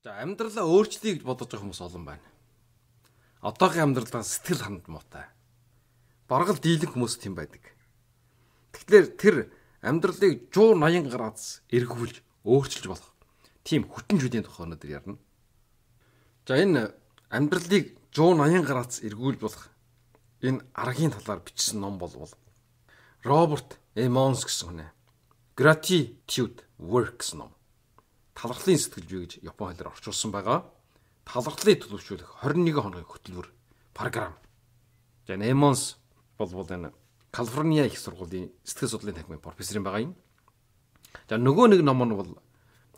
За амьдралаа өөрчлөе гэж бодож байгаа хүмүүс олон байна. Одоогийн амьдралаа сэтгэл ханд муутай. Баргал дийлэн хүмүүс тийм байдаг. Тэгэхээр тэр амьдралыг 180 градус эргүүлж өөрчилж болох тийм хүчинжүүдийн тухай өнөөдөр ярина. За энэ амьдралыг 180 градус эргүүлж болох энэ аргагийн талаар бичсэн ном болвол Роберт Эмонс гэсэн хүн ээ. Gratitude Works ном талхлын сэтгэлжүй гэж Япон хэлээр орчуулсан байгаа. Талхлыг төлөвшүүлэх 21 хоногийн хөтөлбөр програм. За Nemons бол бол энэ Калифорниа их сургуулийн сэтгэл судлалын танхимын профессор юм байгаа юм. За нөгөө нэг ном нь бол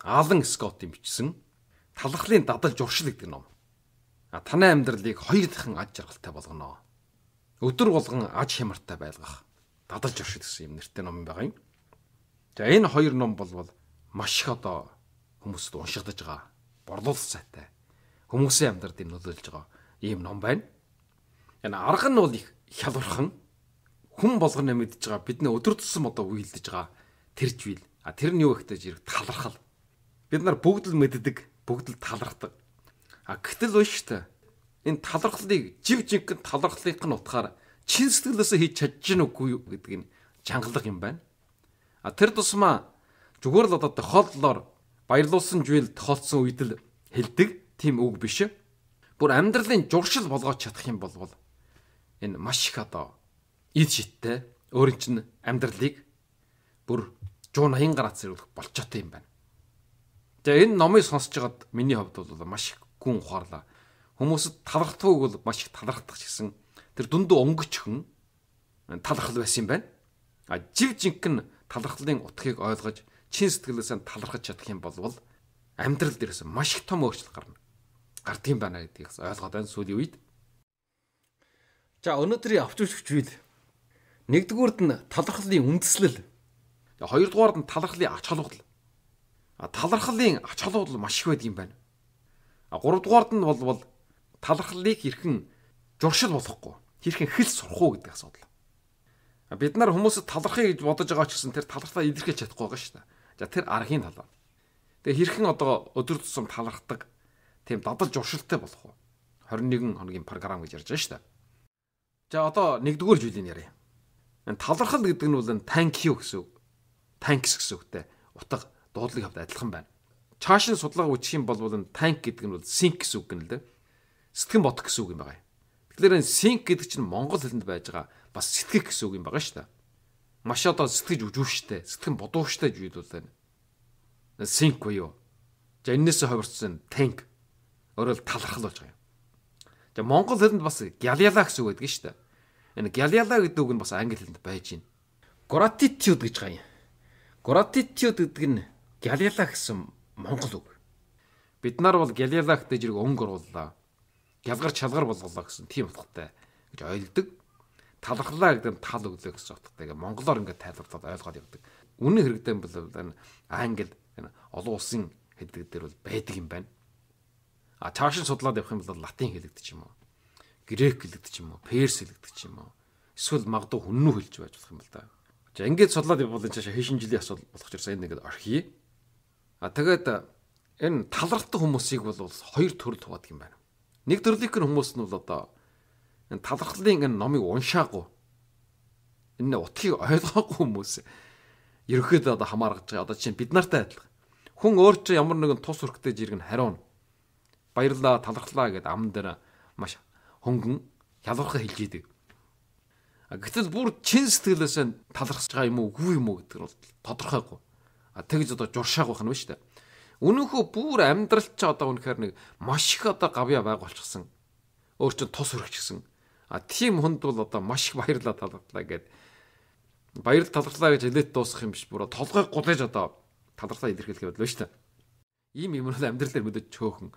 Алан Скоттын бичсэн Талхлын дадал журшил гэдэг ном. А танай амьдралыг хоёр дахин аж жаргалтай болгоно. Өдөр болгон аж хямартай байлгах дадал журшил гэсэн юм нэртэй ном байгаа юм. За энэ хоёр ном бол маш их одоо хүмүүст уншигдаж байгаа. Борлуулалт сайтай. Хүмүүсийн амьдралд юм нөлөөлж байгаа ийм ном байна. Энэ арга нь бол их хялбархан хүн болгоно мэдж байгаа. Бидний өдөр тутсан одоо үйлдэж байгаа тэр жийл. А тэр нь юу ихтэй зэрэг талархал. Бид нар бүгд л мэддэг, бүгд л талархдаг. А гэтэл биш та. Энэ талархлыг жив жинхэнэ талархлынх нь утгаар чин сэтгэлээсээ хийж чадж гин үгүй юу гэдэг нь чангалах юм байна. А тэр тусмаа зүгээр л одоо тохоллоор баярлуулсан жил тохиолдсон үед л хэлдэг тийм үг биш. Бүр амьдралын журшил болгоод чадах юм бол энэ маш их одоо ид шиттэй өөрийн чинь амьдралыг бүр 180 градус зэрүүлэх болчоотой юм байна. Тэгээ энэ номыг сонсож хагаад миний хувьд бол маш их гүн ухаарлаа. Хүмүүсд талархтгүйг бол маш их талархдах гэсэн тэр дүндүү өнгөчхөн талархал байсан юм байна. А жив жинхэнэ талархлын утгыг ойлгож чин сэтгэлээсээ талархаж чадах юм бол амьдрал дээрээс маш их том өөрчлөлт гарна. Гардыг юм байна гэдгийг ойлгоод байна сүүлийн үед. За өнөөдрийн авчирч хвил. Нэгдүгüүрд нь талархлын үндэслэл. Хоёрдугаард нь талархлын ач холбогдол. А талархлын ач холбогдол маш их байдаг юм байна. А гуравдугаард нь бол талархлыг хэрхэн журшил болохгүй, хэрхэн хэл сурах уу гэдэг асуудал. Бид нар хүмүүсд талархъя гэж бодож байгаа ч гэсэн тэр талархлаа илэрхийлж чадахгүй байгаа шүү дээ. За тэр архийн талаар. Тэгээ хэрхэн одоо өдөр тусам талархдаг тийм дадал журшилттай болох уу? 21 хоногийн програм гэж ярьж байгаа шүү дээ. За одоо нэгдүгээр зүйлийг ярья. Энэ талархал гэдэг нь бол энэ thank you гэсэн үг. Thanks гэсэн үгтэй утга дуудлыг хавд адилхан байна. Чаашин судлага үчих юм бол энэ thank гэдэг нь бол sync гэсэн үг гэнэ л дээ. Сэтгэн бодох гэсэн үг юм байна. Тэгэхээр энэ sync гэдэг чинь монгол хэлэнд байж байгаа бас сэтгэх гэсэн үг юм байна шүү дээ маш одоо сэтгэж үжүүштэй сэтгэн бодууштай жууд бол байна. Синк буюу. За энээс ховорцсон танк өөрөө талархал болж байгаа юм. За Монгол хэлэнд бас гялялаа гэсэн үг байдаг шүү дээ. Энэ гялялаа гэдэг үг нь бас англи хэлэнд байж байна. Gratitude гэж байгаа юм. Gratitude гэдэг нь гялялаа гэсэн монгол үг. Бид нар бол гялялаа гэдэг зэрэг өнгө оруулаа. Ялгар чалгар болголоо гэсэн тийм утгатай гэж ойлгодог талхарлаа гэдэг нь тал өглөө гэж утгатай. Ингээ монголоор ингээ тайлбарлаад ойлгоод явдаг. Үнэн хэрэгтэн бол англ олон улсын хэлдэг дээр бол байдаг юм байна. А цааш нь судлаад явах юм бол латин хэлэгдэж юм уу? Грек хэлэгдэж юм уу? Перс хэлэгдэж юм уу? Эсвэл магадгүй хүннүү хэлж байж болох юм бол да. За ингээд судлаад явбал энэ чашаа хэшин жилийн асуудал болох ч юм. Ингээд орхий. А тэгээд энэ талралттай хүмүүсийг бол хоёр төрөл хуваадаг юм байна. Нэг төрлийн хүмүүс нь бол одоо энэ талархлын энэ номыг уншаагүй энэ утгыг ойлгоогүй хүмүүс ерөөхдөө одоо хамааргаж байгаа. Одоо чинь бид нартай адилхан. Хүн өөр чинь ямар нэгэн тус өрхтэй жирэг нь хариуна. Баярлаа, талархлаа гэд ам дээр маш хөнгөн ялгархан хэлж идэг. Гэтэл бүр чин сэтгэлээс талархж байгаа юм уу, үгүй юм уу гэдэг нь бол тодорхойгүй. А тэгж одоо журшааг байх нь шүү дээ. Үнэнхүү бүр амьдрал ч одоо үнэхээр нэг маш их одоо гавья байг болчихсон. Өөр чинь тус өрчихсэн. А тийм хүнд бол одоо маш их баярлалаа талархлаа гэд баярлал талархлаа гэж хэлээд дуусгах юм биш бүр толгойг гулж одоо талархлаа илэрхийлэх явдал шүү дээ. Ийм юм бол амьдралаар мэдээ чөөхөн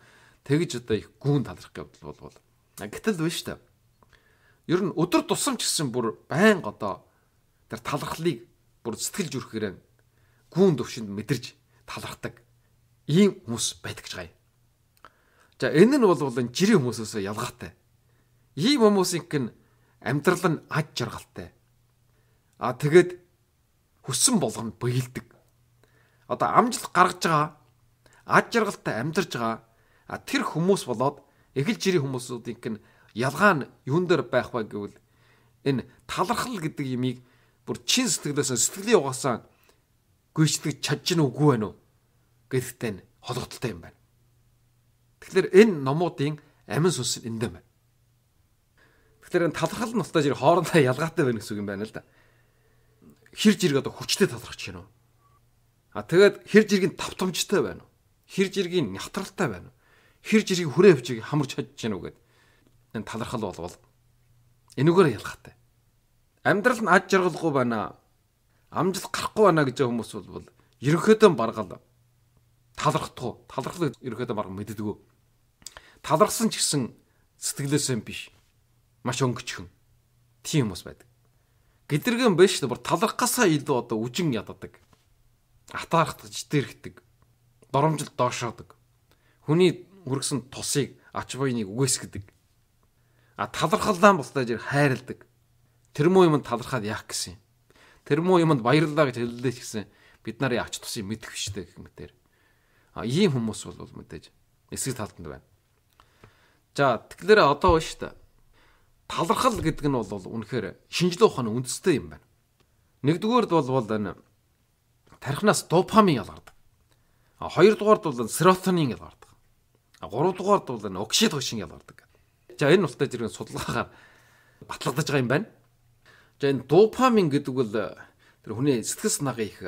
тэгж одоо их гүн талархах явдал бол гэтэл биш шүү дээ. Ер нь өдөр тусам ч гэсэн бүр байн одоо тэр талархлыг бүр сэтгэлж өрхөхөөр гүн төвшөнд мэдэрч талархдаг ийм хүмүүс байдаг ч гай. За энэ нь бол жирийн хүмүүсээс ялгаатай Ийм хүмүүсийнх нь амьдрал нь аж жаргалтай. А тэгэд хүссэн болгонд бэйлдэг. Одоо амжилт гаргаж байгаа аж жаргалтай амьдарж байгаа а тэр хүмүүс болоод эхэл жирийн хүмүүсүүдийнх нь ялгаа нь юун дээр байх вэ гэвэл энэ талархал гэдэг ямийг бүр чин сэтгэлээс сэтгэлийн угаасаа гүйцэтгэж чадж гин үгүй байна уу гэдэгтэй нь холгодтой юм байна. Тэгэхээр энэ номуудын амин сүнс эндэ байна. Тэгэхээр энэ талархал нь устдаж ирэх хоорондоо ялгаатай байна гэсэн үг юм байна л да. Хэр жирг одоо хүчтэй талархаж байна уу? А тэгээд хэр жиргийн тавтамжтай байна уу? Хэр жиргийн нягтралтай байна уу? Хэр жиргийн хүрээ хвчийг хамарч чадж байна уу гэд энэ талархал болвол энүүгээр ялгаатай. Амьдрал нь ад жаргалгүй байна. Амжилт гарахгүй байна гэж хүмүүс бол ерөнхийдөө баргал талархдгүй. Талархлыг ерөнхийдөө барга мэддэггүй. Талархсан ч гэсэн сэтгэлээсээ биш маш өнгөчхөн. Тийм хүмүүс байдаг. Гэдрэгэн биш шүү дээ. Бүр талархгасаа илүү одоо үжин яддаг. Атаархтаж дэрхдэг. Доромжил доошоодаг. Хүний үргэсэн тусыг ач буйныг үгээсгэдэг. А талархаллаа болтой жир хайрладаг. Тэр муу юмд талархаад яах гэсэн юм. Тэр муу юмд баярлалаа гэж хэллээ ч гэсэн бид нарын ач тусыг мэдэх биштэй гэх мэтэр. А ийм хүмүүс бол мэдээж эсрэг талд нь байна. За тэгэхээр одоо байна шүү дээ талархал гэдэг нь бол үнэхээр шинжлэх ухааны үндэстэй юм байна. Нэгдүгээрд бол энэ тархинаас допамин ялгардаг. А хоёрдугаард бол серотонин ялгардаг. А гуравдугаард бол энэ окситоцин ялгардаг. За энэ ултай зэрэг судалгаагаар батлагдаж байгаа юм байна. За энэ допамин гэдэг бол тэр хүний сэтгэл санаагаа их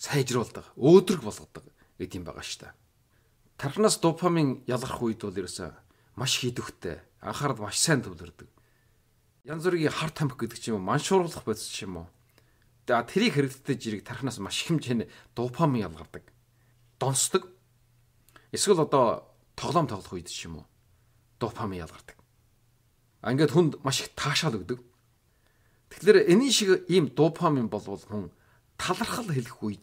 сайжруулдаг, өөдрөг болгодог гэдэг юм байгаа шүү дээ. Тархинаас допамин ялгарх үед бол ерөөсөө маш хідвхтэй, анхаарал маш сайн төвлөрдөг янз бүрийн хар тамхи гэдэг ч юм уу, маншуурлах бодис ч юм уу. За тэрийг хэрэгдэж жирийг тархнаас маш их хэмжээний допамин ялгардаг. Донсдог. Эсвэл одоо тоглоом тоглох үед ч юм уу допамин ялгардаг. А ингээд хүнд маш их таашаал өгдөг. Тэгэхээр энэ шиг ийм допамин болвол хүн талархал хэлэх үед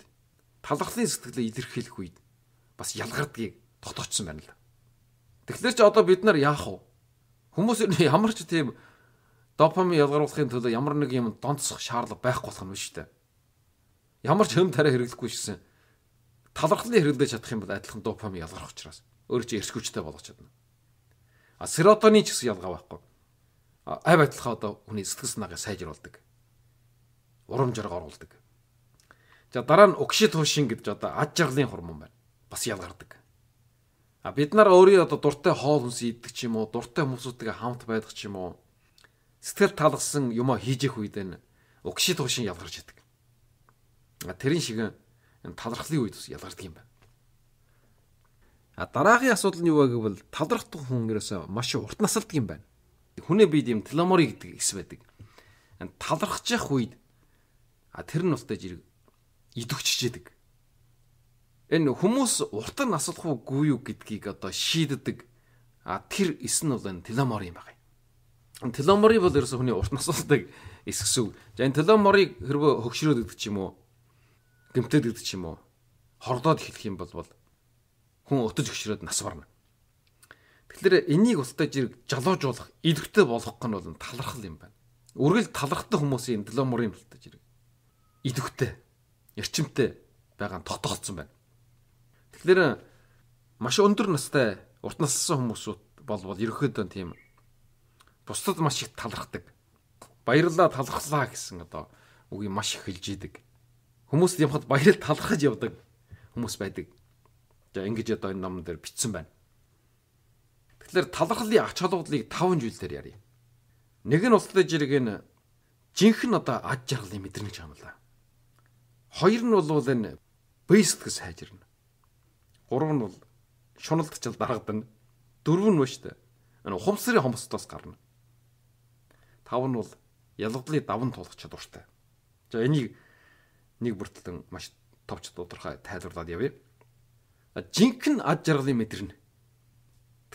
талархлын сэтгэлээ илэрхийлэх үед бас ялгардгийг дотоочсон байна л. Тэгэхээр ч одоо бид нар яах вэ? Хүмүүс ямар ч тийм Допамин ялгаруулахын төлөө ямар нэг юм донцох шаардлага байхгүй болох юм шүү дээ. Ямар ч хөм тариа хэрэглэхгүй шсэн талархлын хэрэглэж чадах юм бол адилхан допамин ялгарх учраас өөрөө чи эрс хүчтэй болгож чадна. А серотонин ч гэсэн ялгаа байхгүй. Ав адилхан одоо хүний сэтгэл санаагаа сайжруулдаг. Урам зориг оруулдаг. За дараа нь оксид хуушин гэдэг одоо ад жаргалын хормон байна. Бас ялгардаг. А бид нар өөрийн одоо дуртай хоол хүнс идэх ч юм уу, дуртай хүмүүсүүдтэйгээ хамт байх ч юм уу сэтгэл талгсан юм хийж их үед нь угши туушин ялгарч идэг. Тэрэн шиг талархлын үед бас ялгардаг юм байна. А дараагийн асуудал нь юу вэ гэвэл талархдаг хүн ерөөсөө маш урт насалдаг юм байна. Хүнээ бид юм теломори гэдэг эс байдаг. Талархаж явах үед а тэр нь устдаж ирэг идэвччихэдэг. Энэ хүмүүс урт насалах уугүй юу гэдгийг одоо шийддэг. А тэр эс нь бол энэ теломор юм байна теломори бол ерөөсө хүний урт нас болдог эсгсүв. За энэ теломорыг хэрвээ хөгшрөөд гэдэг ч юм уу гэмтээд гэдэг ч юм уу хордоод эхлэх юм бол бол хүн утаж хөгшрөөд нас барна. Тэгэхээр энийг ултай жирэг жалуужуулах, илвэртэй болгох нь бол талархал юм байна. Үргэл талархтай хүмүүсийн энэ теломорын ултай жирэг илвэртэй, эрчимтэй байгаа нь тогтоолцсон байна. Тэгэхээр маш өндөр настай урт нассан хүмүүсүүд бол бол ерөөхдөө тийм бусдад маш их талархдаг. Баярлалаа талархлаа гэсэн одоо үгийг маш их хэлж идэг. Хүмүүс ямхад баярлал талархаж явдаг хүмүүс байдаг. За ингэж одоо энэ ном дээр бичсэн байна. Тэгэхээр талархлын ач холбогдлыг 5 жил дээр ярив. Нэг нь устдаж ирэг энэ жинхэнэ одоо ад жаргалын мэдэрнэ гэж хамлаа. Хоёр нь бол энэ бэйстгэс хайжирна. Гурав нь бол шуналдчил дарагдана. Дөрөв нь ба штэ. Энэ ухамсарын хомсдоос гарна тав нь бол ялгалын даван тулах чадвартай. За энийг нэг бүртэлэн маш товч тодорхой тайлбарлаад явъя. Жинхэнэ ад жаргалын мэдэрнэ.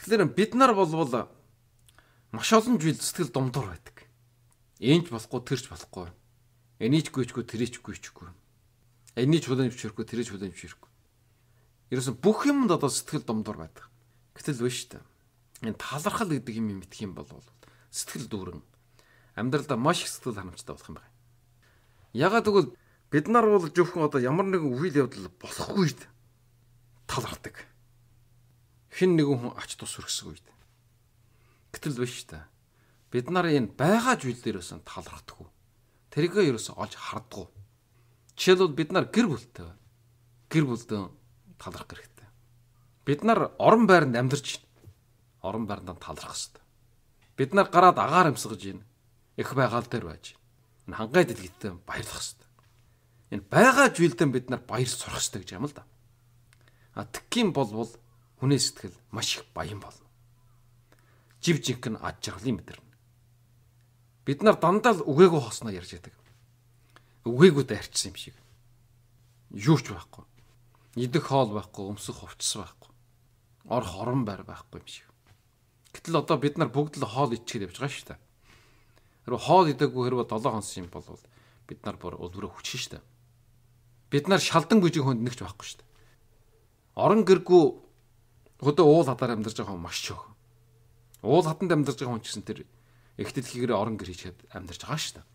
Тэгэхээр бид нар болвол маш олон жил сэтгэл домдор байдаг. Ээнч болохгүй тэрч болохгүй. Энийч гүйчгүй тэрийч гүйчгүй. Энийч хүлэн өвчөрөхгүй тэрийч хүлэн өвчөрөхгүй. Ерөөсөн бүх юмд одоо сэтгэл домдор байдаг. Гэтэл биш үү? Энэ талархал гэдэг юм юм итэх юм бол сэтгэл дүүрэн амьдралдаа маш их сэтгэл ханамжтай болох юм байна. Ягаад тэгвэл бид нар бол зөвхөн одоо ямар нэгэн үйл явдал болохгүй үед талархдаг. Хин нэгэн хүн ач тус өргсөг үед. Гэтэл биш та. Бид нар энэ байгаа зүйл дээрээс нь талархдаггүй. Тэрийгээ ерөөсөө олж хардггүй. Жишээлбэл бид нар гэр бүлтэй байна. Гэр бүлдэн талархах хэрэгтэй. Бид нар орон байранд амьдарч байна. Орон байранд талархах хэрэгтэй. Бид нар гараад агаар амсгаж байна их байгаал дээр байж энэ хангай дэлгэдтэй баярлах хэрэгтэй. Энэ байгаа зүйлдэн бид нар баяр сурах хэрэгтэй гэж юм л да. А тэгхийн болвол хүний сэтгэл маш их баян болно. Жив жинхэнэ ад жаргалын мэдэрнэ. Бид нар дандаа л үгээгөө хосноо ярьж байдаг. Үгээгүүд арчсан юм шиг. Юу ч байхгүй. Идэх хоол байхгүй, өмсөх хувцас байхгүй. Ор хорон байр байхгүй юм шиг. Гэтэл одоо бид нар бүгд л хоол ичгээд явж байгаа шүү дээ. Хэрвээ хоол идэггүй хэрвээ 7 хонос юм бол бид нар бүр өлвөрөө хүчнэ шүү дээ. Бид нар шалдан гүжиг хөнд нэгч байхгүй шүү дээ. Орон гэргүй хөдөө уул хатаар амьдарч байгаа хүн маш ч өөх. Уул хатанд амьдарч байгаа хүн ч гэсэн тэр эхтэл хийгэрээ орон гэр хийчихэд амьдарч байгаа шүү дээ.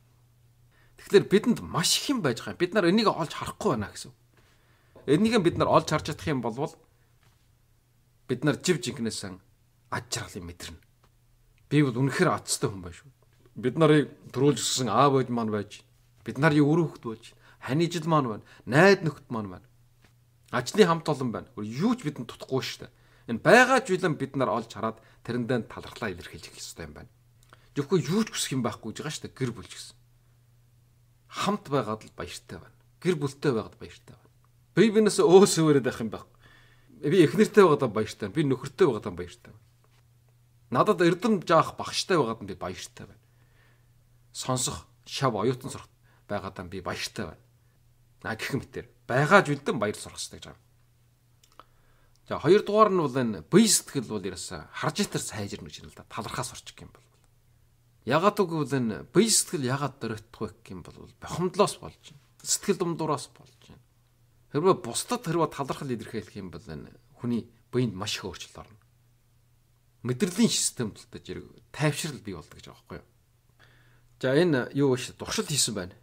Тэгэхээр бидэнд маш их юм байж байгаа. Бид нар энийг олж харахгүй байна гэсэн. Энийг бид нар олж харж чадах юм бол бид нар жив жинкнээсэн ад жаргалыг мэдэрнэ. Би бол үнэхээр атцтай хүн байна шүү бид нарыг төрүүлж өсгсөн аав ээж маань байж бид нарын өр хөхт болж ханижил маань байна найд нөхд маань байна ажлын хамт олон байна юу ч бидэнд тутахгүй шүү дээ энэ байгаа зүйлэн бид нар олж хараад тэрэндээ талархлаа илэрхийлэх ёстой юм байна зөвхөн юу ч хүсэх юм байхгүй гэж байгаа шүү дээ гэр бүл ч гэсэн хамт байгаад л баяртай байна гэр бүлтэй байгаад баяртай байна би бинээс өөсөөрөд байх юм байхгүй би эхнэртэй байгаад баяртай би нөхөртэй байгаад баяртай надад эрдэм жаах багштай байгаад би баяртай байна сонсох шав оюутан сурах байгаадаа би баяртай байна. На гэх мэтэр байгаа жүлдэн баяр сурах хэрэгтэй гэж байна. За хоёр дугаар нь бол энэ бие сэтгэл бол ерөөсө харж итер сайжирна гэж юм л да. Талархаас орчих юм бол. Ягаад үгүй бол энэ бие сэтгэл ягаад дөрөтөх вэ гэх юм бол бохомдлоос болж байна. Сэтгэл думдуураас болж байна. Хэрвээ бусдад хэрвээ талархал илэрхийлэх юм бол энэ хүний биед маш их өөрчлөл орно. Мэдрэлийн систем тулдаж тайвшрал бий болдог гэж байгаа байхгүй юу? За энэ юу вэ? Туршилт хийсэн байна.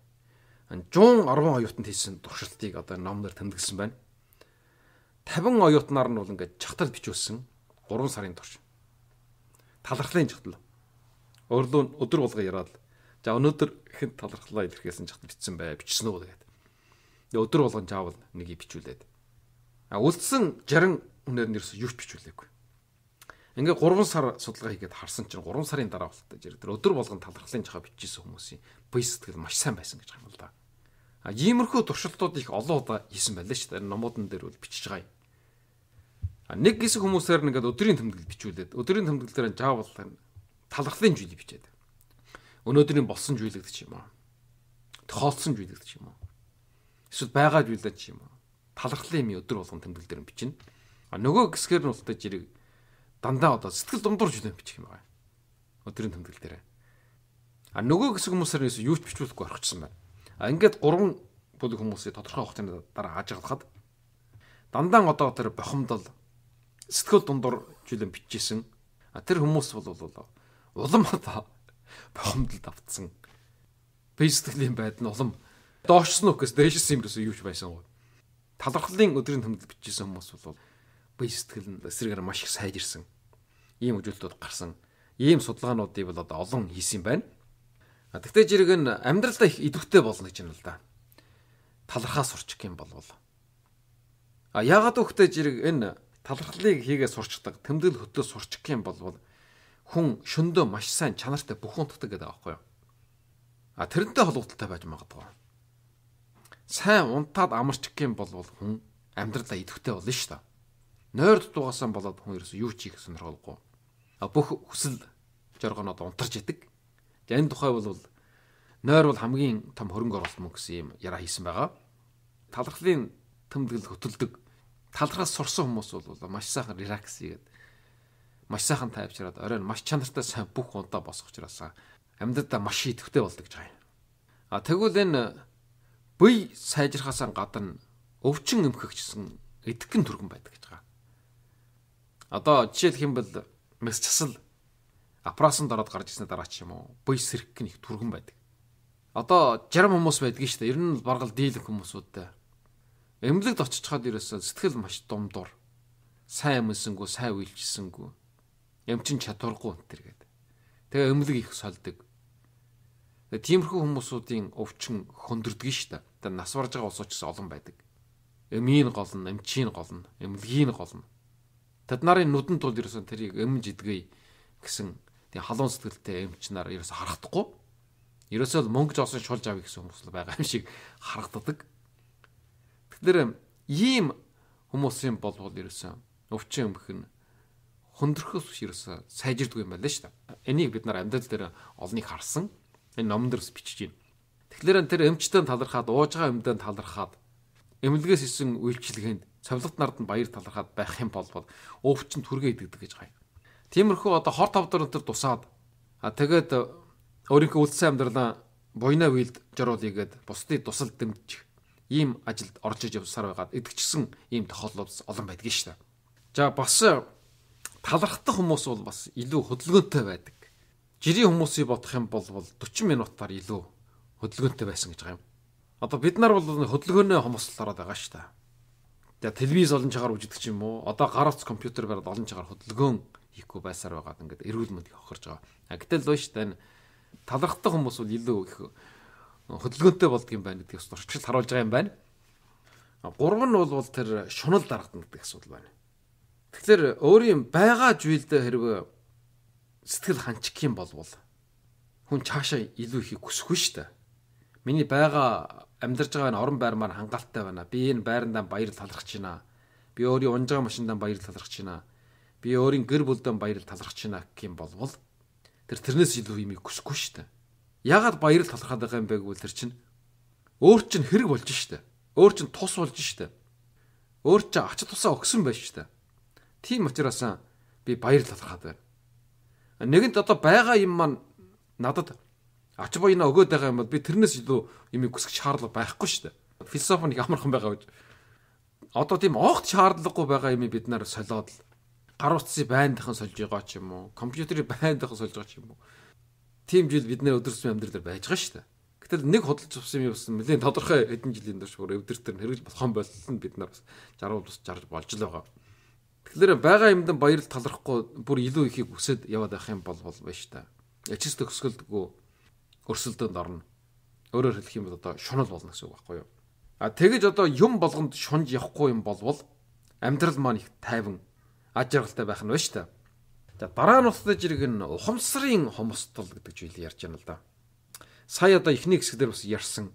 110 оюутанд хийсэн туршилтыг одоо номнор тэмдэглэсэн байна. 50 оюутнаар нь бол ингээд чагтал бичүүлсэн 3 сарын турш. Талархлын чагтал. Өрлөө өдөр болго яраад за өнөөдөр хэн талархлаа илэрхийлсэн чагтал бичсэн бай бичсэн үү гэдэг. Өдөр болгон жаавал нэгийг бичүүлээд. А үлдсэн 60 өнөр нэрс юуч бичүүлээгүй. Ингээ 3 сар судалгаа хийгээд харсан чинь 3 сарын дараа болтой жирэг тэр өдөр болгон талархлын жахаа бичижсэн хүмүүсийн бие сэтгэл маш сайн байсан гэж байгаа юм л да. А иймэрхүү туршилтууд их олон удаа хийсэн байлаа шүү дээ. Номуудын дээр бол бичиж байгаа юм. А нэг хэсэг хүмүүсээр нэгэд өдрийн тэмдэглэл бичүүлээд өдрийн тэмдэглэлээр жаавал талархлын зүйлийг бичээд. Өнөөдрийн болсон зүйлэг гэж юм аа. Тохиолдсон зүйлэг гэж юм аа. Эсвэл байгаа зүйлээ ч юм аа. Талархлын юм өдөр болгон тэмдэглэлээр бичнэ. А нөгөө хэсгээр нь болтой жирэг дандаа одоо сэтгэл дундуурж үлэн бичих юм байна. Өдрийн тэмдэглэл дээр. А нөгөө хэсэг хүмүүсээр нь юу ч бичүүлэхгүй орчихсон байна. А ингээд гурван бүлэг хүмүүсийг тодорхой хугацааны дараа хааж авахад дандаа одоо тэр бохомдол сэтгэл дундуур жилэн бичижсэн. А тэр хүмүүс бол улам одоо бохомдолд автсан. Бэйстгэлийн байдал нь улам доошсон уу гэс дээшсэн юм гэсэн юу ч байсан гоо. Талархлын өдрийн тэмдэглэл бичижсэн хүмүүс бол бие сэтгэл нь эсрэгээр маш их сайж ирсэн. Ийм үзүүлэлтүүд гарсан. Ийм судалгаануудыг бол одоо олон хийсэн байна. Тэгтээ зэрэг нь амьдралдаа их идэвхтэй болно гэж юм л да. Талархаа сурчих юм бол А ягаад өгтөө зэрэг энэ талархлыг хийгээ сурчдаг, тэмдэл хөтлөө сурчих юм бол хүн шөндөө маш сайн чанартай бухимддаг гэдэг аахгүй юу? А тэрнтэй холбоотой байж магадгүй. Сайн унтаад амарчих юм бол хүн амьдралаа идэвхтэй болно шүү дээ нойрд дугасан болоод хүн ерөөсөө юу хийх сонирхолгүй. А бүх хүсэл жоргоноод унтарч идэг. За энэ тухай бол нойр бол хамгийн том хөрөнгө оруулалт мөн гэсэн юм яриа хийсэн байгаа. Талархлын тэмдэглэл хөтөлдөг талархаас сурсан хүмүүс бол маш сайхан релакс хийгээд маш сайхан тайвчраад орой нь маш чанартай сайн бүх удаа босох учраас амьдралдаа маш идэвхтэй болдог гэж байна. А тэгвэл энэ бүй сайжрахаас гадна өвчин эмхэгчсэн эдгэн түргэн байдаг гэж Одоо жишээлх юм бол мессежсал апрасанд ороод гарч ирсэн дараач юм уу? Буй сэрхэг нэг түргэн байдаг. Одоо 60 хүмүүс байдгийн шүү дээ. Ер нь баргал дийлэн хүмүүсүүдтэй. Эмнэлэгт очиж хаад ерөөсөө сэтгэл маш думдур. Сайн юмсэнгүү, сайн үйлчсэнгүү. Ямчин чадваргүй энэ төр гээд. Тэгээ эмнэлэг их солдог. Тиймэрхүү хүмүүсүүдийн өвчин хөндөрдөг шүү дээ. Тэгээ нас барж байгаа улсууч олон байдаг. Эмийн гол нь, эмчийн гол нь, эмнэлгийн гол нь Тэд нарын нүдэнд бол ерөөсөн тэрийг эмж идгэе гэсэн тий халуун сэтгэлтэй эмч нар ерөөсө харагдахгүй. Ерөөсөө л мөнгө жоосон шулж авъя гэсэн хүмүүс л байгаа юм шиг харагддаг. Тэгэхээр ийм хүмүүсийн бол бол ерөөсөө өвчин өмгөх нь хөндрөхөс биш ерөөсөө сайжирдгүй юм байна шүү дээ. Энийг бид нар амьдрал дээр олныг харсан. Энэ номон дээрс бичиж байна. Тэгэхээр тэр эмчтэй талархаад уужгаа эмдэн талархаад эмнэлгээс исэн үйлчлэгэнд цавлалт нарт нь баяр талархаад байх юм бол өвчин түргээ идэгдэг гэж гай. Тиймэрхүү одоо хор тавдар өнтер тусаад а тэгээд э, өөрийнхөө үлдсэн амьдралаа буйна вилд жаруулъягээд бусдыг тусал дэмжих ийм ажилд орж иж явсаар байгаад идэгчсэн ийм тохиолдол олон байдаг шүү дээ. За бас э, талархдаг хүмүүс бол бас илүү хөдөлгөөнтэй байдаг. Жирийн хүмүүсийг бодох юм бол 40 минутаар илүү хөдөлгөөнтэй байсан гэж байгаа юм. Одоо бид нар бол э, хөдөлгөөнөө хомсолт ороод байгаа шүү дээ. Тэгээ телевиз олон чагаар үжигдэх юм уу? Одоо гар утс компьютер бариад олон чагаар хөдөлгөөн хийхгүй байсаар байгаад ингээд эрүүл мэнд их хохирж байгаа. А гэтэл л ууш тань талархдаг хүмүүс бол илүү их э, хөдөлгөөнтэй болдго юм байна гэдгийг сурчил харуулж байгаа юм байна. Гурав нь бол тэр шунал дарагдана гэдэг асуудал байна. Тэгэхээр өөрийн байгаа зүйлдээ хэрвээ сэтгэл ханчих юм бол хүн чаашаа илүү ихийг хүсэхгүй шүү дээ. Миний байгаа амьдарч байгаа энэ орон байр маань хангалттай байна. Би энэ байрандаа баярл талархаж байна. Би өөрийн унж байгаа машиндаа баярл талархаж байна. Би өөрийн гэр бүлдээ баярл талархаж байна гэх юм болвол тэр тэрнээс илүү юм хүсэхгүй шүү дээ. Ягаад баярл талархаад байгаа юм бэ гэвэл тэр чинь өөр чинь хэрэг болж шүү дээ. Өөр чинь тус болж шүү дээ. Өөр чинь ач тусаа өгсөн байж шүү дээ. Тийм учраас би баярл талархаад байна. Нэгэнт одоо байгаа юм маань надад Ачбаа энэ өгөөд байгаа юм бол би тэрнээс илүү юм хүсэх шаардлага байхгүй шүү дээ. Философи нэг амархан байгаа гэж. Одоо тийм огт шаардлагагүй байгаа юм бид нар солиод л гар утсыг байндахын сольж байгаа ч юм уу, компьютерийг байндахын сольж байгаа ч юм уу. Тийм жил бид нэр өдөрсөн амьдралаар байж байгаа шүү дээ. Гэтэл нэг худалч авсан юм бас нэлийн тодорхой хэдэн жилийн турш өөр өвдөртөр хэрэгж болохон болсон бид нар бас 60 плюс 60 болж л байгаа. Тэгэхээр байгаа юмдан баярлал талрахгүй бүр илүү ихийг үсэд яваад байх юм бол бол байж та. Ячис төгсгөлдгөө өрсөлдөөнд орно. Өөрөөр хэлэх юм бол одоо шунал болно гэсэн үг байхгүй юу? А тэгэж одоо юм болгонд шунж явахгүй юм болвол амьдрал маань их тайван аж аргалтай байх нь ба шүү дээ. За дараа нь устдаж ирэх нь ухамсарын хомсдол гэдэг зүйлийг ярьж байна л да. Сая одоо ихний хэсгээр бас ярьсан.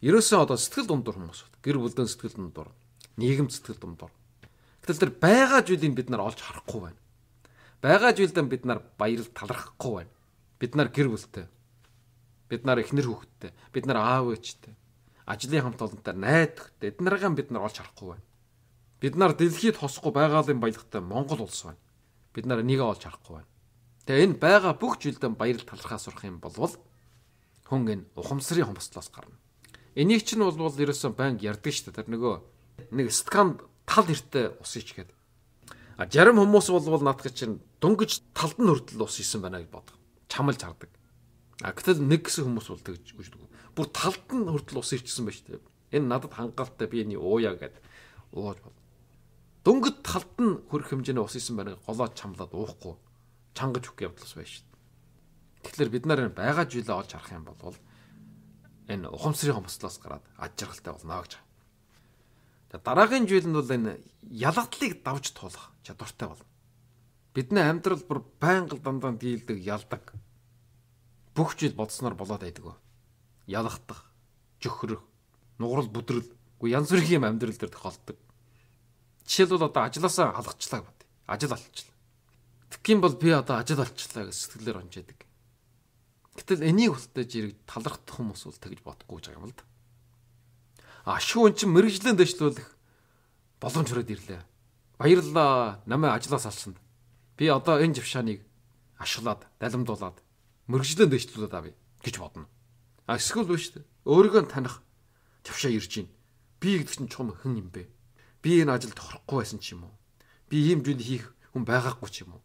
Ерөөсөө одоо сэтгэл дундуур хүмүүс. Гэр бүлийн сэтгэл дундуур, нийгэм сэтгэл дундуур. Гэтэл тэр байгаа зүйлийг бид нар олж харахгүй байна. Байгаа зүйлдээ бид нар баярл талархахгүй байна. Бид нар гэр бүлтэй, Бид нар эхнэр хүүхэдтэй, бид нар аав ээжтэй, ажлын хамт олонтой найдагтай. Эднэрийг бид нар олж харахгүй байна. Бид нар дэлхийд хосхгүй байгаалын баялагтай Монгол улс байна. Бид нар энийг олж харахгүй байна. Тэгээ энэ байгаа бүх жилдэн баярл талархаа сурах юм болвол хүн энэ ухамсарын хомсдлоос гарна. Энийг чинь бол ерөөсөн банк ярддаг шүү дээ. Тэр нөгөө нэг стакан тал эртээ ус ичгээд. А 60 хүмүүс бол наадах чинь дөнгөж талд нь хүртэл ус исэн байна гэж бодох. Чамлж хардаг. А гэтэл нэг гэсэн хүмүүс бол тэгж үждэг. Бүр талд нь хүртэл ус ирчихсэн байж тээ. Энэ надад хангалттай би энэ ууя гэд ууж бол. Дөнгөд талд нь хөрөх хэмжээний ус исэн байна голоо чамлаад уухгүй чангаж өгөх явдал байж шээ. Тэгэхээр бид нар байгаа жилээ олж харах юм бол энэ ухамсарын хомслоос гараад аж жаргалтай болно гэж. Тэгээ дараагийн жилд бол энэ ялгадлыг давж туулах чадвартай болно. Бидний амьдрал бүр байнга дандаа дийлдэг ялдаг бүх жил бодсноор болоод байдаг. Ялахдах, жөхрөх, нугарал бүдрэл, үгүй янз бүрийн юм амьдрал дээр тохиолддог. Жишээлбэл одоо ажилласаа халахчлаа гэдэг. Ажил олчлаа. Тэгхийн бол би одоо ажил олчлаа гэж сэтгэлээр онжээдэг. Гэтэл энийг үлтэж ирэх талархдах хүмүүс бол тэгж бодохгүй жаг юм л да. Ашгүй эн чинь мэрэгжлийн дэвшлүүлэх боломж хүрээд ирлээ. Баярлалаа. Намайг ажлаас алсна. Би одоо энэ жившааныг ашиглаад, далимдуулаад мөрөгжлөнд дэвшлүүлээд авъя гэж бодно. А эсвэл биш үү? Өөрийгөө таних твшаа ирж байна. Би гэдэг чинь чухам хэн юм бэ? Би энэ ажилд тохирохгүй байсан ч юм уу? Би ийм зүйл хийх хүн байгаагүй ч юм уу?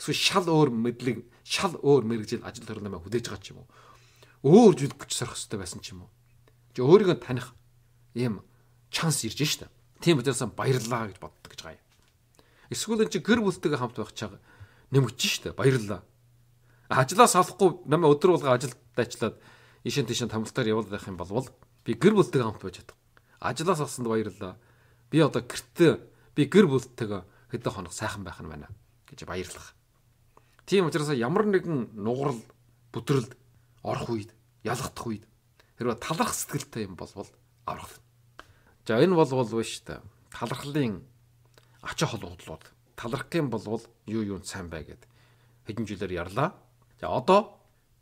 Эсвэл шал өөр мэдлэг, шал өөр мэрэгжил ажил төрнөмө хүлээж байгаа ч юм уу? Өөр зүйл гэж сорох хэрэгтэй байсан ч юм уу? Чи өөрийгөө таних ийм шанс ирж штэ. Тийм учраас баярлаа гэж боддог гэж байгаа юм. Эсвэл энэ чи гэр бүлтэйгээ хамт байх чага нэмэгдэж штэ. Баярлаа Ажлаа салахгүй намайг өдөр болго ажилд ачлаад ийшин тийшин тамлтаар явуулдаг юм болвол би гэр бүлтэй хамт байж чадах. Ажлаа салсанд баярлалаа. Би одоо гэртээ би гэр бүлтэйгээ хэдэн хоног сайхан байх нь байна гэж баярлах. Тийм учраас ямар нэгэн нугарл бүдрэлд орох үед, ялгах үед хэрвээ талрах сэтгэлтэй юм болвол аврах. За энэ бол бол биш та. Талрахлын ач холбогдлууд. Талрах юм болвол юу юунд сайн бай гэд хэдэн жилээр ярьлаа. За одоо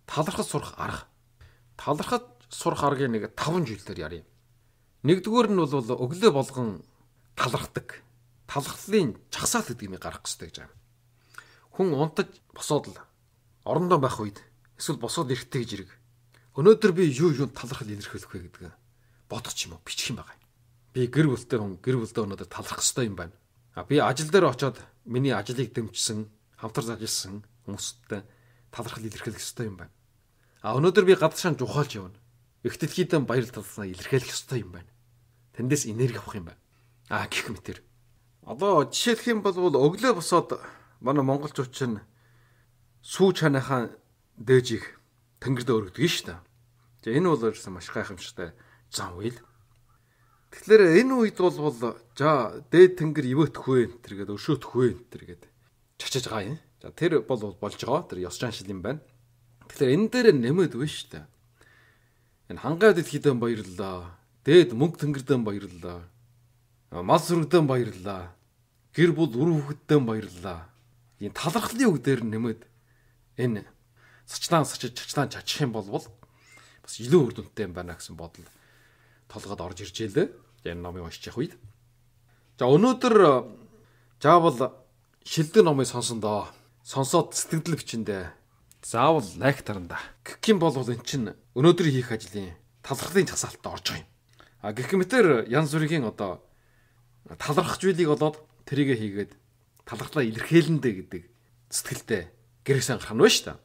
талархаж сурах арга. Талархаж сурах аргын нэг 5 жилээр ярив. Нэгдүгээр нь бол өглөө болгон талархдаг. Талхлын чагсаалт гэдэг нэг гарах хэрэгтэй гэж байна. Хүн унтаж босоод л орондоо байх үед эсвэл босоод эрэхтэй гэж ирэг. Өнөөдөр би юу юунд талархал илэрхийлэх вэ гэдэг бодох юм уу бичих юм байгаа. Би гэр бүлтэй хүн гэр бүлдээ өнөөдөр талархах хэрэгтэй юм байна. А би ажил дээр очоод миний ажлыг дэмжсэн, хамтар зажилсан хүмүүсттэй талархал илэрхийлэх ёстой юм байна. А өнөөдөр би гадар шанж ухаалж явна. Их дэлхийдэн баяр талснаа илэрхийлэх ёстой юм байна. Тандээс энерги авах юм байна. А гих мэтэр. Одоо жишээлх юм бол өглөө босоод манай монголчууд чинь сүүч ханахаа дээжийг тэнгэрдээ өргөдөг шүү дээ. Тэгээ энэ бол ерөөсөн маш гайхамшигтай зам үйл. Тэгэхээр энэ үед бол бол за дээд тэнгэр ивэтгэхгүй энэ төр гэдэг өршөөтөхгүй энэ төр гэдэг чачаж байгаа юм. За тэр бол болж байгаа. Тэр ёс заншил юм байна. Тэгэхээр энэ дээр нэмээд вэ штэ. Энэ хангаар дэлхийдэн баярлаа. Дээд мөнгө тэнгэрдэн баярлаа. Мал сүргдэн баярлаа. Гэр бүл үр хөвгддэн баярлаа. Энэ талархлын үг дээр нэмээд энэ сачлаан сачиж чачлаан чачих юм бол бас илүү үр дүнтэй юм байна гэсэн бодол толгойд орж иржээ лээ. Энэ номыг уншчих үед. За өнөөдөр заавал э, шилдэг номыг сонсон доо сонсоод сэтгэл бичэндээ заавал лайк тарна да. Гэх юм бол эн чинь өнөөдөр хийх ажлын талхлын чагсаалтад орж байгаа юм. А гэх мэтэр янз бүрийн одоо талрах зүйлийг болоод тэрийгэ хийгээд талхлаа илэрхийлэн дэ гэдэг сэтгэлтэй гэрэг сангарах нь ба шүү дээ.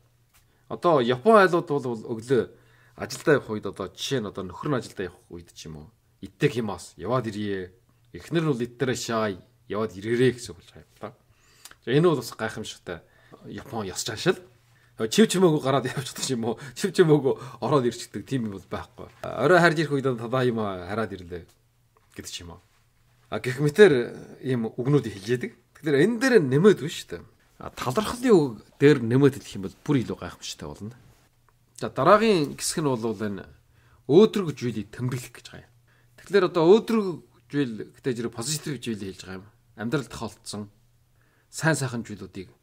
Одоо Япон айлууд бол өглөө ажилдаа явах үед одоо жишээ нь одоо нөхөр нь ажилдаа явах үед ч юм уу иддэг юм аас яваад ирье. Эхнэр нь бол иддэрэ шаа яваад ирээрээ гэсэн үг болж байгаа юм байна энэ бол бас гайхамшигтай. Япон ёс заншил чив чимээгүй гараад явчихдаг юм уу? Чив чимээгүй ороод ирчихдэг тийм юм бол байхгүй. Орой харж ирэх үед тадаа юм хараад ирлээ гэдэг ч юм уу. А гэх мэтэр ийм үгнүүдийг хэлээдэг. Тэгэхээр энэ дээр нэмээд биш үү? Талархлын үг дээр нэмээд хэлэх юм бол бүр илүү гайхамшигтай болно. За дараагийн хэсэг нь бол энэ өөдрөг зүйлийг тэмдэглэх гэж байгаа юм. Тэгэхээр одоо өөдрөг зүйл гэдэг зэрэг позитив зүйлийг хэлж байгаа юм. Амьдралд холтсон сайн сайхан зүйлүүдийг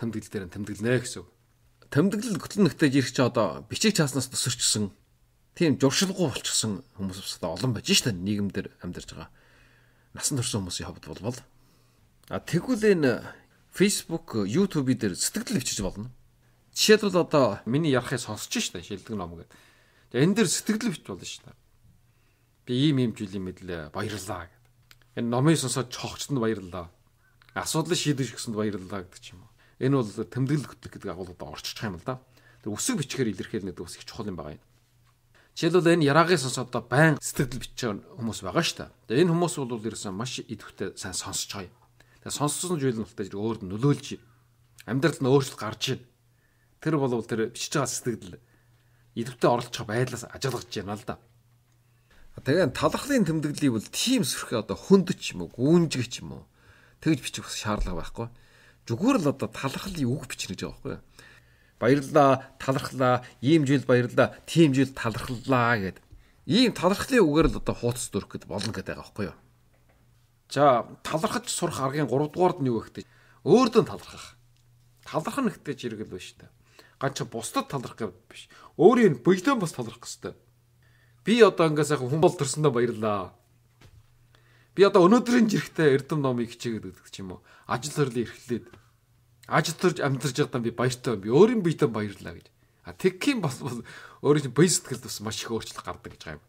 тэмдэглэл дээр нь тэмдэглэнэ гэсэн. Тэмдэглэл хөтлөн нөхдөж ирэх чи одоо бичиг чааснаас төсөрчсөн тийм журшилгүй болчихсон хүмүүс бас олон байж штэ нийгэмдэр амьдарч байгаа. Насан турш хүмүүсийн хувьд болвол а тэгвэл энэ Facebook, YouTube дээр сэтгэл өвчж болно. Жишээлбэл одоо миний ярахыг сонсож штэ шилдэг ном гэдэг. Тэгээ энэ дээр сэтгэл өвч болно штэ. Би ийм ийм зүйлийн мэдлээ баярлаа гэдэг. Энэ номыг сонсоод чогчтнд баярлаа асуудлыг шийдэж өгсөнд баярлалаа гэдэг ч юм уу. Энэ бол тэмдэглэл хөтлөх гэдэг агуулгад орчих юм л да. Тэг үсэг бичгээр илэрхийлнэ гэдэг бас их чухал юм байгаа юм. Жишээлбэл энэ яраагийн сонсоод одоо байн сэтгэл бичсэн хүмүүс байгаа шүү дээ. Тэгээ энэ хүмүүс бол ерөөсөн маш идэвхтэй сайн сонсож байгаа юм. Тэгээ сонссон зүйл нь болтой зэрэг өөрөд нөлөөлж амьдралд нь өөрчлөлт гарч ийн. Тэр бол тэр бичиж байгаа сэтгэл идэвхтэй оролцох байдлаас ажиглаж байна л да. Тэгээ талхлын тэмдэглэлийг бол тийм сөрхөө одоо хөндөч юм уу, гүнжгч юм уу тэгж бичих бас шаардлага байхгүй. Зүгээр л одоо талархал үг бичнэ гэж байгаа байхгүй. Баярлаа, талархлаа, ийм жил баярлаа, тийм жил талархлаа гэд. Ийм талархлын үгээр л одоо хууц дөрөх гэд болно гэдэг байгаа байхгүй юу? За, талархаж сурах аргын 3 дугаард нь юу вэ гэдэг? Өөрдөө талархах. Талархах нь ихтэй зэрэгэл биш та. Ганч бусдад талархах гэв биш. Өөрийн бэлдэн бас талархах хэвээр. Би одоо ингээ сайхан хүн бол төрсөндөө баярлаа Би одоо өнөөдрийн жирэхтэй эрдэм номыг хичээгээд гэдэг ч юм уу. Ажил хөрлөө эрхлээд ажил төрж амьдарч байгаа би баяртай би өөрийн биетэн баярлаа гэж. А тэгхийн бас өөрийн бие сэтгэлд бас маш их өөрчлөлт гардаг гэж байгаа юм.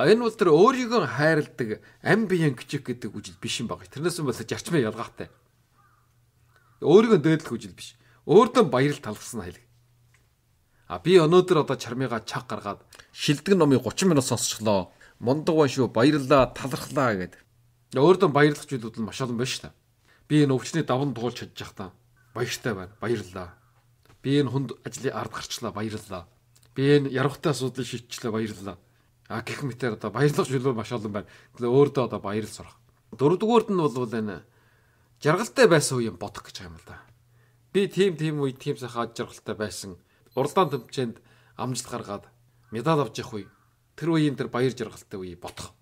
А энэ бол тэр өөрийгөө хайрладаг ambient чиг гэдэг үжил биш юм байна. Тэрнээс юм бол зарчмын ялгаатай. Өөрийгөө дээдлэх үжил биш. Өөртөө баярлал талархсан хайлг. А би өнөөдөр одоо чармига чаг гаргаад шилдэг номыг 30 минут сонсчлоо. Мундаг ба шүү баярлаа талархлаа гэд. Өөрөдөө баярлах зүйлүүд нь маш олон байна шүү дээ. Би энэ өвчний даван дуулж чадчих та. Баяртай байна. Баярлалаа. Би энэ хүнд ажлын ард гарчлаа. Баярлалаа. Би энэ ярахтай асуудлыг шийдчихлээ. Баярлалаа. А гэх мэтээр одоо баярлах зүйлүүд маш олон байна. Тэгээ өөртөө одоо баярл сурах. Дөрөвдүгээрт нь бол энэ жаргалтай байсан үе бодох гэж юм л да. Би тийм тийм үе тийм сахаад жаргалтай байсан. Урлаан төмчэнд амжилт гаргаад медаль авч явах үе. Тэр үеийн тэр баяр жаргалтай үе бодох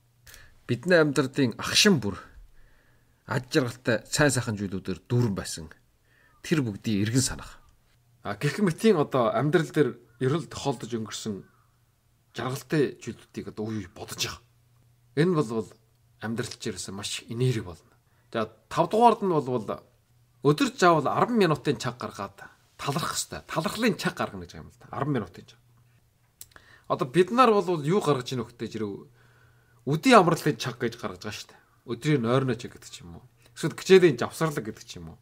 бидний амьдралын агшин бүр ад жаргалтай сайн сайхан зүйлүүдээр дүүрэн байсан. Тэр бүгдийг эргэн санах. А гэх мэтийн одоо амьдрал дээр ер нь тохиолдож өнгөрсөн жаргалтай зүйлүүдийг одоо уу бодож явах. Энэ бол амьдралч ерөөсөө маш энерги болно. За 5 дугаард нь бол өдөр заавал 10 минутын цаг гаргаад талрах хэвээр талрахлын цаг гаргана гэж юм л да 10 минутын цаг. Одоо бид нар бол юу гаргаж ийнө хөтэй зэрэг Үдийн амралтын чаг гэж гаргаж байгаа шүү дээ. Өдрийн нойрно чаг гэдэг ч юм уу. Эсвэл гжээлийн завсарлаг гэдэг ч юм уу.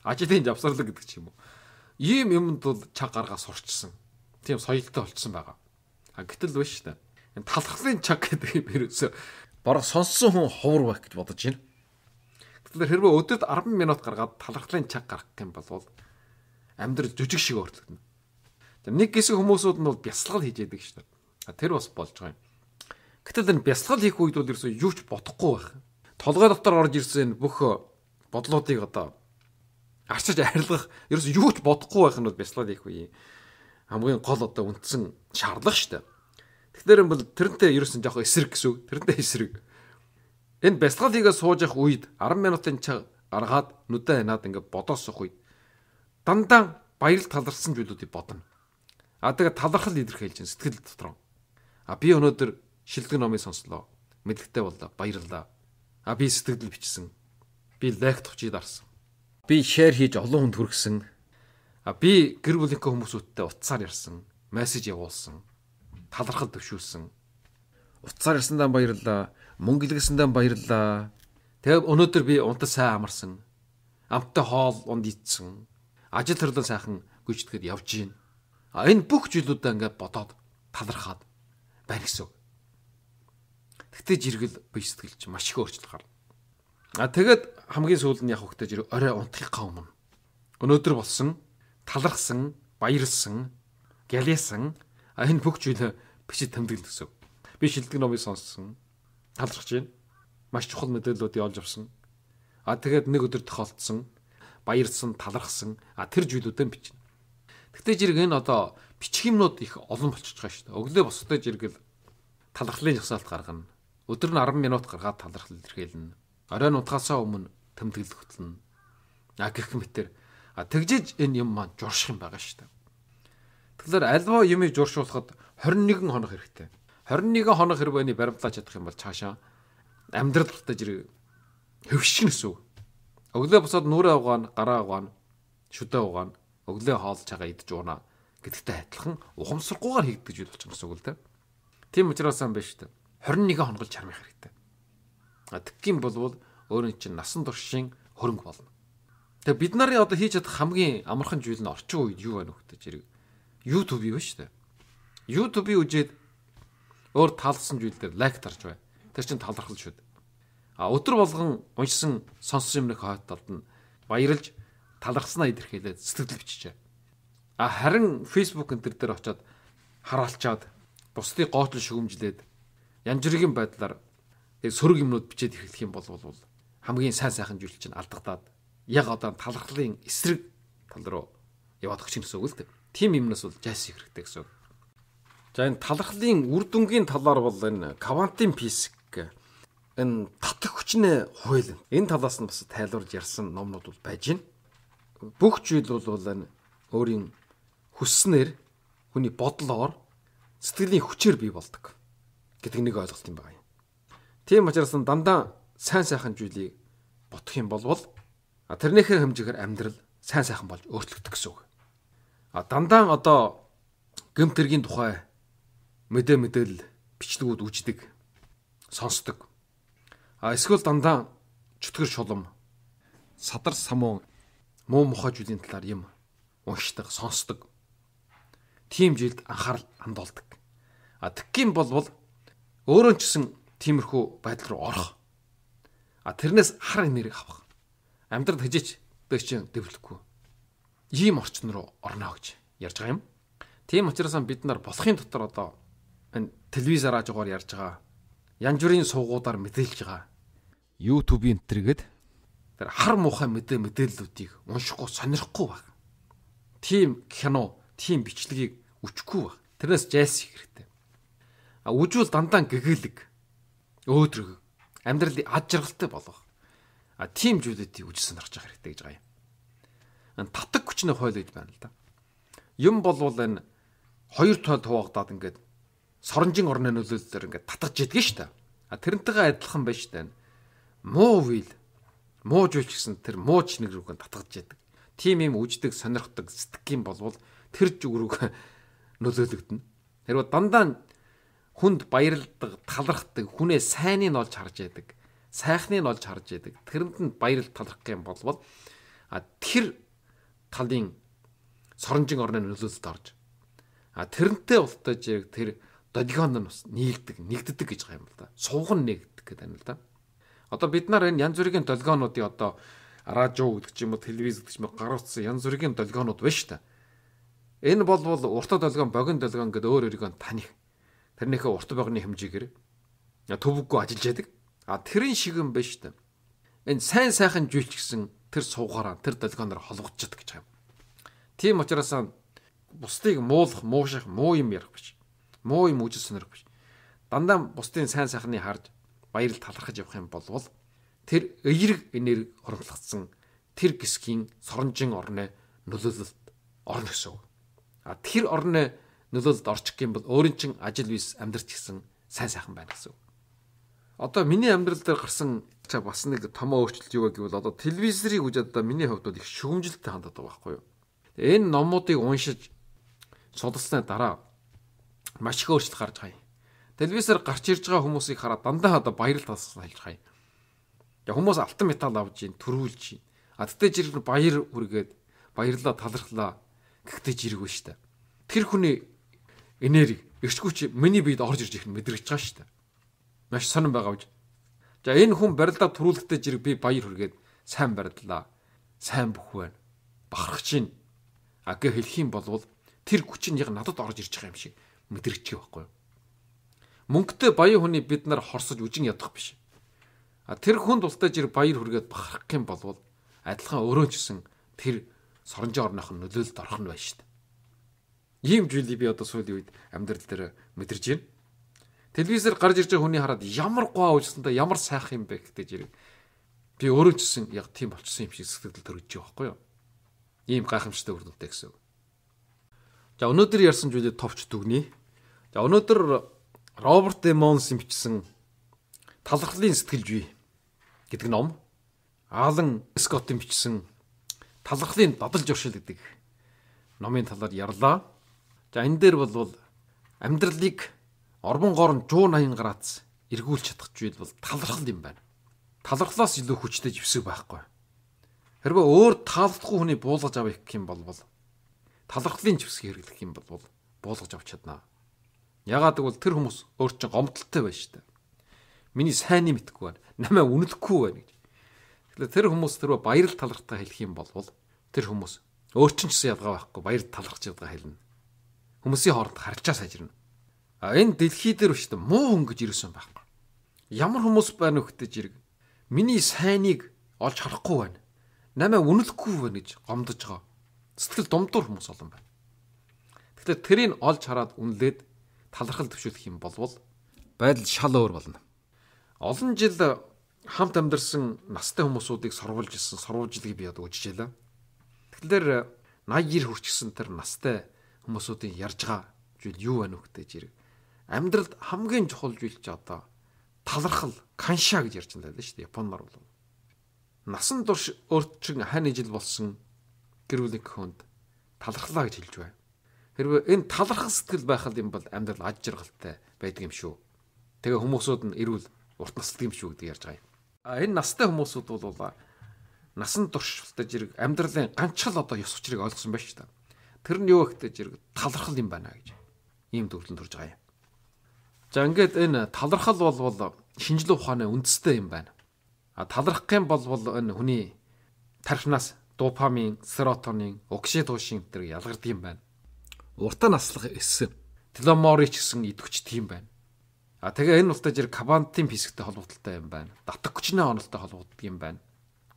Ажлын завсарлаг гэдэг ч юм уу. Ийм юмд бол чаг гаргаа сурчсан. Тийм соёлтой болчихсон байгаа. А гэтэл биш шүү дээ. Энэ талхлын чаг гэдэг юм ерөөсө бараг сонссон хүн ховор байх гэж бодож байна. Гэтэл хэрвээ өдөрт 10 минут гаргаад талхлын чаг гаргах юм бол амьдрал жүжиг шиг өөрчлөгдөнө. Нэг хэсэг хүмүүсүүд нь бол бясалгал хийж яадаг шүү дээ. Тэр бас болж байгаа юм. Гэтэл энэ бясалгал хийх үед бол ерөөсөө юу ч бодохгүй байх. Толгой дотор орж ирсэн бүх э, бодлоодыг одоо арчиж арилгах ерөөсөө юу ч бодохгүй байх нь бол бясалгал хийх үе. Хамгийн гол одоо үндсэн шаардлага шүү дээ. Тэгэхээр бол тэрнтэй ерөөсөн жоохон эсрэг гэсэн үг. Тэрнтэй эсрэг. Энэ бясалгал хийгээ сууж явах үед 10 минутын цаг гаргаад нүдэн ханаад ингээд бодоосох үед дандаа баярл таларсан зүйлүүдийг бодно. А тэгээ талархал илэрхийлж байна сэтгэл дотор. А би өнөөдөр шилдэг номыг сонслоо. Мэдлэгтэй боллоо. Баярлалаа. А би сэтгэл бичсэн. Би лайк товчид дарсан. Би шеэр хийж олон хүнд хүргэсэн. А би гэр бүлийнхээ хүмүүсүүдтэй утсаар ярьсан. Мессеж явуулсан. Талархал төвшүүлсэн. Утсаар ярьсандаа баярлалаа. Мөнгө илгэсэндээ баярлалаа. Тэгээ өнөөдөр би унтаж сайн амарсан. Амттай хоол унд ийцсэн. Ажил төрлөн сайхан гүйцэтгэхэд явж гин. А энэ бүх зүйлүүдэд ингээд бодоод талархаад барь гэсэн. Тэгтээ жиргэл бие сэтгэл чинь маш их өөрчлөлт гарна. А тэгэд хамгийн сүүлд нь яг хөөхтэй жиргэ орой унтахынхаа өмнө өнөөдөр болсон талархсан, баярлсан, гялиасан а энэ бүх зүйл бичид тэмдэглэн төсөв. Би шилдэг номыг сонссон. Талархж байна. Маш чухал мэдээллүүдийг олж авсан. А тэгээд нэг өдөр тохиолдсон, баярлсан, талархсан а тэр зүйлүүдэн бичнэ. Тэгтээ зэрэг энэ одоо бичих юмнууд их олон болчихж байгаа шүү дээ. Өглөө босдоо зэрэг талархлын жагсаалт гаргана. Өдөр нь 10 минут гаргаад талархал илэрхийлнэ. Оройн унтахаасаа өмнө тэмдэглэл хөтлөн. А гэх мэтэр тэгжиж энэ юм маань журших юм байгаа шүү дээ. Тэгэхээр альва юмыг журшуулахад 21 хоног хэрэгтэй. 21 хоног хэрвээний баримтлаж чадах юм бол цаашаа амьдрал дутаж ирэх хөвшин гэсэн үг. Өглөө босоод нүрээ угаана, гараа угаана, шүдэ угаана, өглөө хоол цагаа идж уунаа гэдэгтэй адилхан ухамсаргүйгээр хийгдэж болж байгаа гэсэн үг л дээ. Тийм учраас юм байна шүү дээ. 21 хоногт чармих хэрэгтэй. Тэгхийн болвол өөрөө чинь насан туршийн хөрөнгө болно. Тэгээ бид нарын одоо хийж чадах хамгийн амархан зүйл нь орчин үед юу байна вэ гэж хэрэг. YouTube юу шүү дээ. YouTube-ийн үжид өөр талсан зүйл дээр лайк тарж бай. Тэр чинь талархал шүү дээ. А өдөр болгон уншсан сонссон юмны хавааталд нь баярлж талархснаа идэрхийлээ сэтгэл бичжээ. А харин Facebook энэ төр дээр очиод хараалчаад бусдыг гоотлон шүгэмжлээд янз бүрийн байдлаар яг сөрөг юмнууд бичээд эхлэх юм бол хамгийн сайн сайхан зүйл чинь алдагдаад яг одоо талархлын эсрэг тал руу яваад өгч юм гэсэн үг л дээ. Тим юмнаас бол жайс хэрэгтэй гэсэн үг. За энэ талархлын үр дүнгийн талаар бол энэ Кавантын физик энэ татах хүчнээ хуйлан. Энэ талаас нь бас тайлбарж ярьсан номнууд бол байж гин. Бүх зүйл бол энэ өөрийн хүснэр хүний бодлоор сэтгэлийн хүчээр бий болдог гэдэг нэг ойлголт юм байна. Тийм учраас нь дандаа сайн сайхан зүйлийг бодох юм бол тэрнийхээ хэмжээгээр амьдрал сайн сайхан болж өөрчлөгдөх гэсэн үг. А дандаа одоо гэмт хэргийн тухай мэдээ мэдээлэл бичлэгүүд үздэг, сонсдог. А эсвэл дандаа чөтгөр шулам, садар самуу, муу мухай зүйлийн талаар юм уншдаг, сонсдог. Тим жилд анхаарал хандуулдаг. А тэгхийн бол бол Өөрөө ч гэсэн тиймэрхүү байдал руу орох. А тэрнээс хар энерги авах. Амьдрал хажиж бэч дэвлэхгүй. Ийм орчин руу орно гэж ярьж байгаа юм. Тийм учраас бид нар болохын дотор одоо энэ телевиз арааж угаар ярьж байгаа. Янж бүрийн суугуудаар мэдээлж байгаа. YouTube энтергээд тэр хар муухай мэдээ мэдээллүүдийг уншихгүй сонирхгүй баг. Тийм кино, тийм бичлэгийг үчхгүй баг. Тэрнээс жайс хэрэгтэй. Үжүүл дандаа гэгээлэг. Өөдрөг. Амьдрал ад жаргалтай болох. А тийм зүйлүүдийг үжил сонирхож явах хэрэгтэй гэж байгаа юм. Татаг хүчний хоол гэж байна л да. Юм болвол энэ хоёр тойл хуваагдаад ингээд соронжин орны нөлөөллөөр ингээд татгаж яддаг шүү дээ. А тэрнтэйгээ адилхан байж тань. Муу үйл муу зүйл ч гэсэн тэр муу ч нэг рүүгээ татгаж яадаг. Тим юм үждэг, сонирхдаг, сэтгэх юм болвол тэр зүг рүү нөлөөлөгдөнө. Хэрвээ дандаа хүнд баярлдаг, талархдаг, хүнээ сайныг олж харж яадаг. Сайхныг олж харж яадаг. Тэрэнд нь баярлт талархах юм болвол а тэр талын соронжин орны нөлөөлөлд орж а тэрнтэй уултаж яг тэр додигонд нь бас нийлдэг, нэгддэг гэж байгаа юм л да. Сувган нэгддэг гэдэг юм л да. Одоо бид нар энэ янз бүрийн долгионуудыг одоо радио гэдэг ч юм уу, телевиз гэдэг ч юм уу гаргацсан янз бүрийн долгионууд байна шүү дээ. Энэ бол бол урт долгион, богино долгион гэдэг өөр өөрийгөө таних. Тэрнийхээ урт богны хэмжээгээр төвөггүй ажиллаж яадаг. А тэрэн шиг юм байна шүү дээ. Энэ сайн сайхан жүйч гэсэн тэр суугаараа тэр долгионоор холгодчихдаг гэж юм. Тийм учраас бусдыг муулах, мууших, муу юм ярих биш. Муу юм үжил сонирх биш. Дандаа бусдын сайн сайхныг харж баярл талархаж явах юм болвол тэр эерэг энерги хорглогдсон тэр гисгийн соронжин орны нөлөөлөлт орно гэсэн үг. А тэр орны нөлөөлөлд орчих юм бол өөрийн чин ажил бийс амьдрч гисэн сайн сайхан байна гэсэн. Одоо миний амьдрал дээр гарсан ча бас нэг томоо өөрчлөлт юу гэвэл одоо телевизрийг үзээд одоо миний хувьд бол их шүүмжлэлтэй хандаад байгаа байхгүй юу. Энэ номуудыг уншиж судалсны дараа маш их өөрчлөлт гарч байгаа юм. Телевизээр гарч ирж байгаа хүмүүсийг хараад дандаа одоо баярлт тасгаж хэлж байгаа юм. Тэгээ хүмүүс алтан металл авж ийн төрүүлж ийн. А тэгтээ жиргэн баяр үргээд баярлаа талархлаа гэхдээ жиргэн штэ. Тэр хүний энерги, эрч хүч миний биед орж ирж ирэх нь мэдрэгдэж байгаа шүү дээ. Маш сонирн байгаа биз. За энэ хүн барилдаа төрүүлэгтэй зэрэг би баяр хүргээд сайн барилдлаа. Сайн бүх байна. Бахарх чинь. А гэ хэлэх юм бол тэр хүч нь яг надад орж ирж байгаа юм шиг мэдрэгдэж байхгүй юу? Мөнгөтэй баян хүний бид нар хорсож үжин ядах биш. А тэр хүн дултай зэрэг баяр хүргээд бахарх юм бол адилхан өөрөө ч гэсэн тэр соронжоо орных нь нөлөөлөлд орох нь байна шүү дээ. Ийм зүйлийг би одоо сүүлийн үед амьдрал дээр мэдэрч байна. Телевизээр гарч ирж байгаа хүний хараад ямар гоо үйлсэнтэй ямар сайх юм бэ гэж ирэх. Би өөрөө ч гэсэн яг тийм болчихсон юм шиг сэтгэл төрөж байгаа байхгүй юу? Ийм гайхамшигтай үр дүнтэй гэсэн. За өнөөдөр ярьсан зүйлийг товч дүгнэе. За өнөөдөр Роберт Эмонс бичсэн Талархлын сэтгэлжүй гэдэг ном Алан Скоттын бичсэн Талархлын дадал журшил гэдэг номын талаар ярьлаа. За энэ дээр бол амьдралыг орбон гоорн 180 градус эргүүлж чадах зүйл бол талархал юм байна. Талархлоос илүү хүчтэй живсэг байхгүй. Хэрвээ өөр таалдахгүй хүний буулгаж авах гэх юм бол талархлын живсгийг хэрэглэх юм бол буулгаж авч чадна. Ягаад гэвэл тэр хүмүүс өөр чинь гомдталтай байна шүү дээ. Миний сайн юм итгэхгүй байна. Намаа үнэлэхгүй байна гэж. Тэгэхээр тэр хүмүүс тэрөө баярл талархтаа хэлэх юм бол тэр хүмүүс өөр чинь ч гэсэн ялгаа байхгүй баяр талархж ядгаа хэлнэ. Хүмүүсийн хооронд харилцаа сайжирна. А энэ дэлхий дээр биш тээ муу хүн гэж ирсэн байхгүй. Ямар хүмүүс байна вэ гэж ирэг. Миний сайныг олж харахгүй байна. Намаа үнэлэхгүй байна гэж гомдож байгаа. Сэтгэл думдуур хүмүүс олон байна. Гэхдээ тэрийг олж хараад үнэлээд талархал төвшүүлэх юм болвол байдал шал өөр болно. Олон жил хамт амьдарсан настай хүмүүсүүдийг сурвалж ирсэн сурвалжлыг би одоо үжижээ л. Тэгэхээр 80 90 хүрчсэн тэр настай хүмүүсүүдийн ярьж байгаа зүйл юу байна вэ гэдэг зэрэг амьдралд хамгийн чухал зүйл чи одоо талархал канша гэж ярьж байгаа шүү дээ японоор бол насан турш өөрчлөн хань жил болсон гэр бүлийн хүнд талархлаа гэж хэлж байна. Хэрвээ энэ талархах сэтгэл байхад юм бол амьдрал аж жаргалтай байдаг юм шүү. Тэгээ хүмүүсүүд нь эрүүл урт настай юм шүү гэдэг ярьж байгаа юм. А энэ настай хүмүүсүүд бол насан турш тултаж ирэг амьдралын ганцхан одоо ёс учрыг ойлгосон байна шүү дээ. Тэр нь юу гэхтэй зэрэг талархал юм байна гэж ийм дүрлэн төрж байгаа юм. За ингээд энэ талархал болвол шинжлэх ухааны үндэстэй юм байна. А талархах юм болвол энэ хүний тархинаас допамин, серотонин, окситоцин зэрэг ялгардаг юм байна. Уртаа наслах эсэм, теломорич гэсэн идэвчтэй юм байна. А тэгээ энэ ултаа жир кабантын физиктэй холбогдлолтой юм байна. Датаг хүчний онолтой холбогддог юм байна.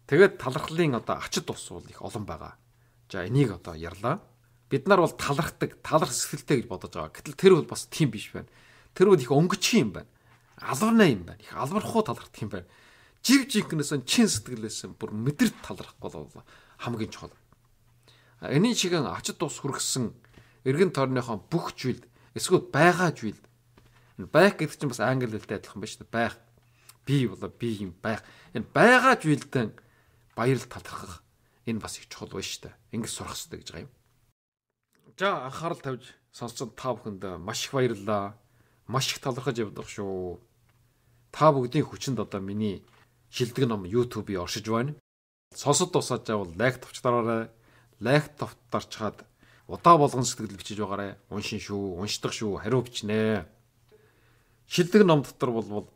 Тэгээд талархлын одоо ачд ус бол их олон байгаа. За энийг одоо ярьлаа бид нар бол талархдаг, таларх сэтгэлтэй гэж бодож байгаа. Гэтэл тэр бол бас тийм биш байна. Тэр бол их өнгөчих юм байна. Алуурнаа юм байна. Их алвархуу талархдаг юм байна. Жив жинкнээс нь чин сэтгэлээс нь бүр мэдэрд талархахгүй бол хамгийн чухал. Энийн шигэн ачд тус хүргсэн эргэн тойрныхон бүх зүйл эсвэл байгаа зүйл байх гэдэг чинь бас англи хэлтэй адилхан байна шүү дээ. Байх. Би болоо би юм байх. Энэ байгаа зүйлдэн баярлал талархах энэ бас их чухал байна шүү дээ. Ингээд сурах хэрэгтэй гэж байгаа юм. За анхаарал тавьж сонсцод та бүхэнд маш их баярлалаа. Маш их талархаж явдах шүү. Та бүгдийн хүчинд одоо миний шилдэг ном YouTube-ийг оршиж байна. Сонсод тусааж байвал лайк тавч дараарай. Лайк тавч дарчгаад удаа болгон сэтгэл бичиж байгаарай. Уншин шүү, уншдаг шүү, хариу бичнэ. Шилдэг ном дотор бол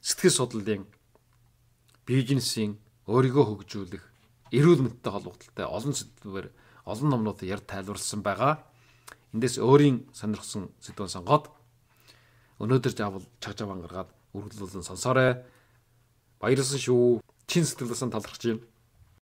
сэтгэл судлалын бизнесийн өөрийгөө хөгжүүлэх эрүүл мэндтэй холбогдлолтой олон сэдвээр олон номнуудад ярь тайлбарлсан байгаа. Эндээс өөрийн сонирхсон сэдвэн сонгоод өнөөдөр заавал чагжаван гаргаад үргэлжлүүлэн сонсоорой. Баярлсан шүү. Чин сэтгэлээсээ талархаж байна.